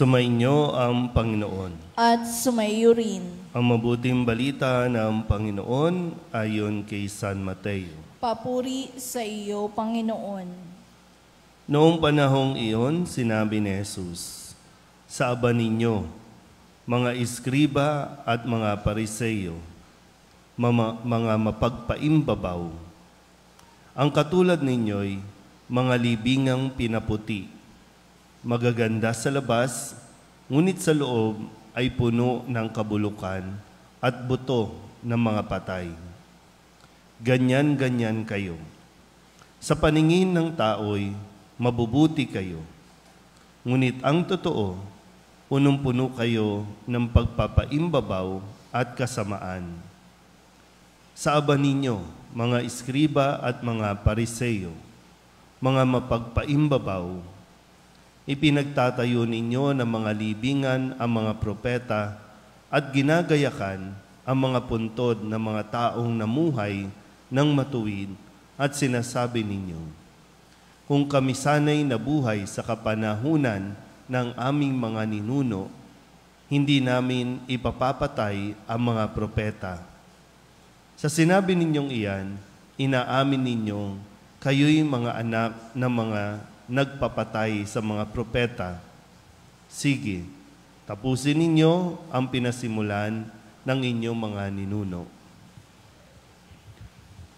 Sumainyo ang Panginoon. At sumaiyo rin. Ang mabuting balita ng Panginoon ayon kay San Mateo. Papuri sa iyo, Panginoon. Noong panahong iyon, sinabi ni Jesus, Sa aba ninyo, mga iskriba at mga pariseyo, mama, mga mapagpaimbabaw, ang katulad ninyo'y mga libingang pinaputi magaganda sa labas, ngunit sa loob ay puno ng kabulukan at buto ng mga patay. Ganyan-ganyan kayo. Sa paningin ng tao'y mabubuti kayo. Ngunit ang totoo, punong-puno kayo ng pagpapaimbabaw at kasamaan. Sa aba ninyo, mga iskriba at mga pariseyo, mga mapagpaimbabaw Ipinagtatayo ninyo ng mga libingan ang mga propeta at ginagayakan ang mga puntod ng mga taong namuhay ng matuwid at sinasabi ninyo, Kung kami sana'y nabuhay sa kapanahunan ng aming mga ninuno, hindi namin ipapapatay ang mga propeta. Sa sinabi ninyong iyan, inaamin ninyong kayo'y mga anak ng mga nagpapatay sa mga propeta. Sige, tapusin ninyo ang pinasimulan ng inyong mga ninuno.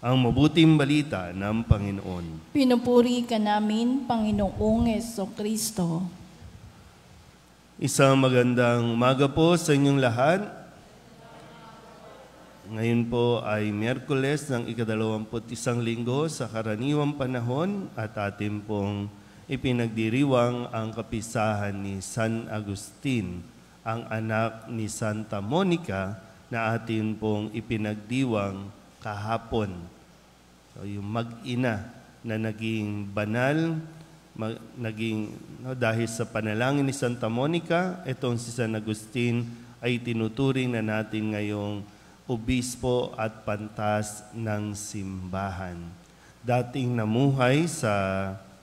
Ang mabuting balita ng Panginoon. Pinupuri ka namin, Panginoong Yeso Kristo. Isang magandang umaga po sa inyong lahat. Ngayon po ay Miyerkules ng ikadalawamput isang linggo sa karaniwang panahon at ating pong ipinagdiriwang ang kapisahan ni San Agustin, ang anak ni Santa Monica na atin pong ipinagdiwang kahapon. So, yung mag-ina na naging banal, mag, naging no, dahil sa panalangin ni Santa Monica, itong si San Agustin ay tinuturing na natin ngayong obispo at pantas ng simbahan. Dating namuhay sa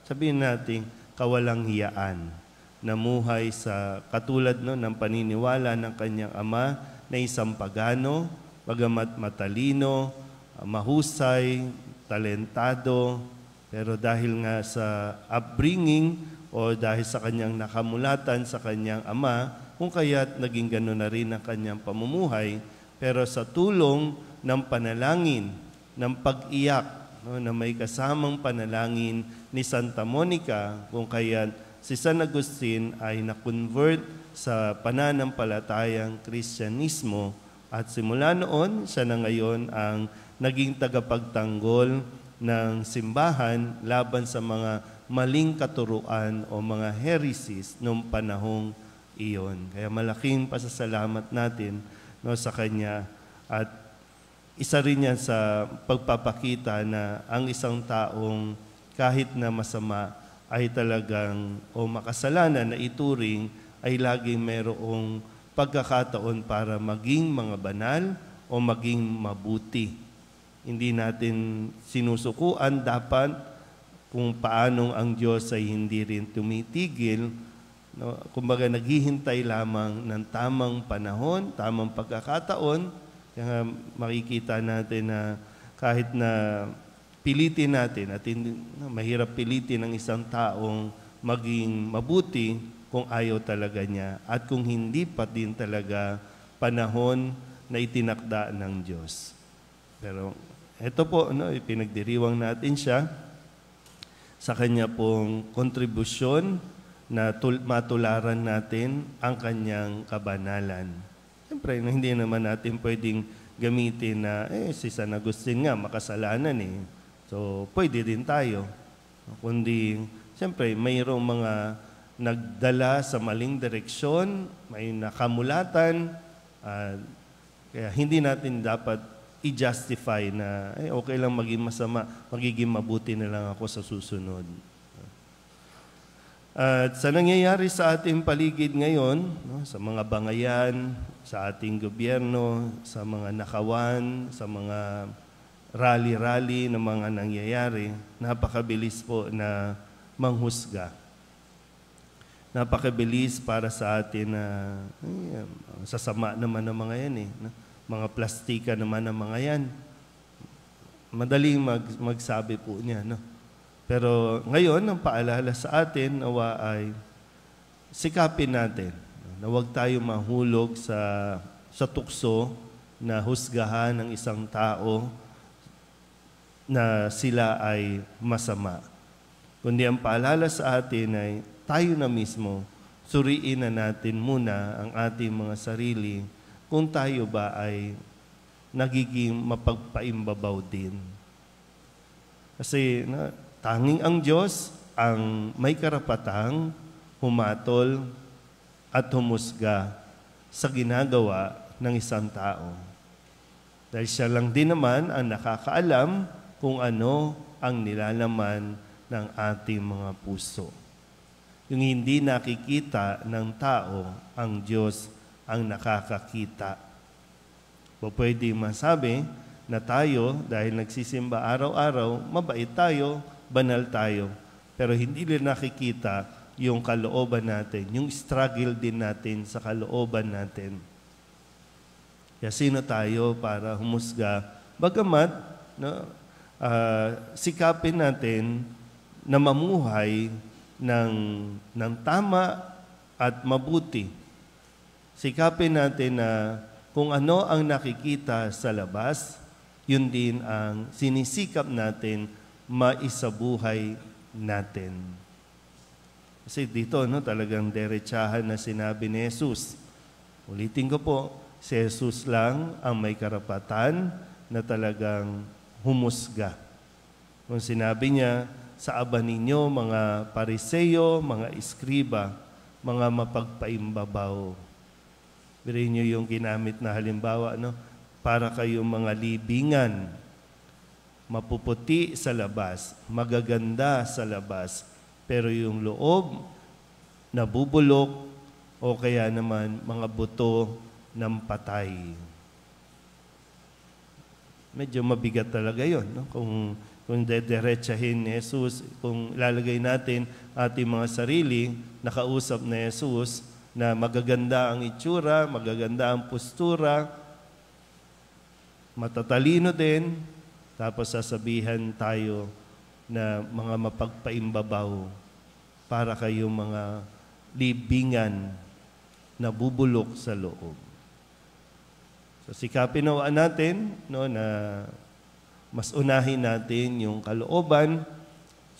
sabihin natin, kawalang hiyaan namuhay sa katulad no, ng paniniwala ng kanyang ama na isang pagano, bagamat matalino, mahusay, talentado, pero dahil nga sa upbringing o dahil sa kanyang nakamulatan sa kanyang ama, kung kaya't naging gano'n na rin ang kanyang pamumuhay, pero sa tulong ng panalangin, ng pag-iyak, no, na may kasamang panalangin ni Santa Monica kung kaya si San Agustin ay na-convert sa pananampalatayang Kristyanismo at simula noon siya na ngayon ang naging tagapagtanggol ng simbahan laban sa mga maling katuruan o mga heresies noong panahong iyon. Kaya malaking pasasalamat natin no, sa kanya at isa rin yan sa pagpapakita na ang isang taong kahit na masama ay talagang o makasalanan na ituring ay laging mayroong pagkakataon para maging mga banal o maging mabuti. Hindi natin sinusukuan dapat kung paanong ang Diyos ay hindi rin tumitigil, no, kumbaga naghihintay lamang ng tamang panahon, tamang pagkakataon, kaya makikita natin na kahit na pilitin natin at hindi, mahirap pilitin ng isang taong maging mabuti kung ayaw talaga niya at kung hindi pa din talaga panahon na itinakda ng Diyos. Pero ito po, no, ipinagdiriwang natin siya sa kanya pong kontribusyon na tul- matularan natin ang kanyang kabanalan. Siyempre, hindi naman natin pwedeng gamitin na, eh, si San Agustin nga, makasalanan eh. So, pwede din tayo. Kundi, siyempre, mayroong mga nagdala sa maling direksyon, may nakamulatan, uh, kaya hindi natin dapat i-justify na eh, okay lang maging masama, magiging mabuti na lang ako sa susunod. At sa nangyayari sa ating paligid ngayon, no, sa mga bangayan, sa ating gobyerno, sa mga nakawan, sa mga rally-rally ng mga nangyayari, napakabilis po na manghusga. Napakabilis para sa atin na ay, sasama naman ng mga yan eh. No? Mga plastika naman ng mga yan. Madaling mag, magsabi po niya. No? Pero ngayon, ang paalala sa atin, nawa ay sikapin natin na huwag tayo mahulog sa, sa tukso na husgahan ng isang tao na sila ay masama. Kundi ang paalala sa atin ay tayo na mismo, suriin na natin muna ang ating mga sarili kung tayo ba ay nagiging mapagpaimbabaw din. Kasi na, Tanging ang Diyos ang may karapatang humatol at humusga sa ginagawa ng isang tao. Dahil siya lang din naman ang nakakaalam kung ano ang nilalaman ng ating mga puso. Yung hindi nakikita ng tao, ang Diyos ang nakakakita. O pwede masabi na tayo, dahil nagsisimba araw-araw, mabait tayo, banal tayo, pero hindi nila nakikita yung kalooban natin, yung struggle din natin sa kalooban natin. Kaya sino tayo para humusga? Bagamat, no, uh, sikapin natin na mamuhay ng, ng tama at mabuti. Sikapin natin na kung ano ang nakikita sa labas, yun din ang sinisikap natin maisabuhay natin. Kasi dito, no, talagang derechahan na sinabi ni Jesus. Ulitin ko po, si Jesus lang ang may karapatan na talagang humusga. Kung sinabi niya, sa aba ninyo, mga pariseyo, mga iskriba, mga mapagpaimbabaw. Biri nyo yung ginamit na halimbawa, no? para kayong mga libingan mapuputi sa labas, magaganda sa labas, pero yung loob, nabubulok, o kaya naman mga buto ng patay. Medyo mabigat talaga yon no? kung, kung dediretsahin ni Jesus, kung lalagay natin ating mga sarili, nakausap na Jesus, na magaganda ang itsura, magaganda ang postura, matatalino din, tapos sasabihan tayo na mga mapagpaimbabaw para kayong mga libingan na bubulok sa loob. So sikapin natin no, na mas unahin natin yung kalooban,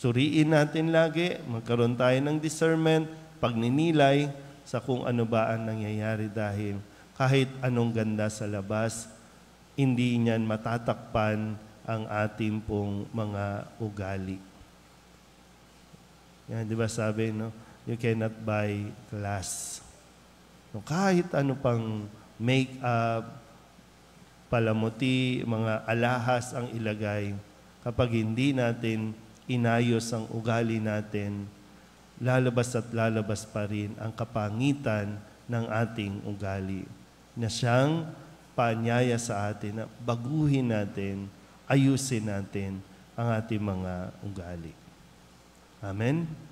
suriin natin lagi, magkaroon tayo ng discernment, pagninilay sa kung ano ba ang nangyayari dahil kahit anong ganda sa labas, hindi niyan matatakpan ang ating pong mga ugali. Yan, di ba sabi, no? You cannot buy class. No, kahit ano pang make-up, palamuti, mga alahas ang ilagay, kapag hindi natin inayos ang ugali natin, lalabas at lalabas pa rin ang kapangitan ng ating ugali na siyang paanyaya sa atin na baguhin natin ayusin natin ang ating mga ugali. Amen?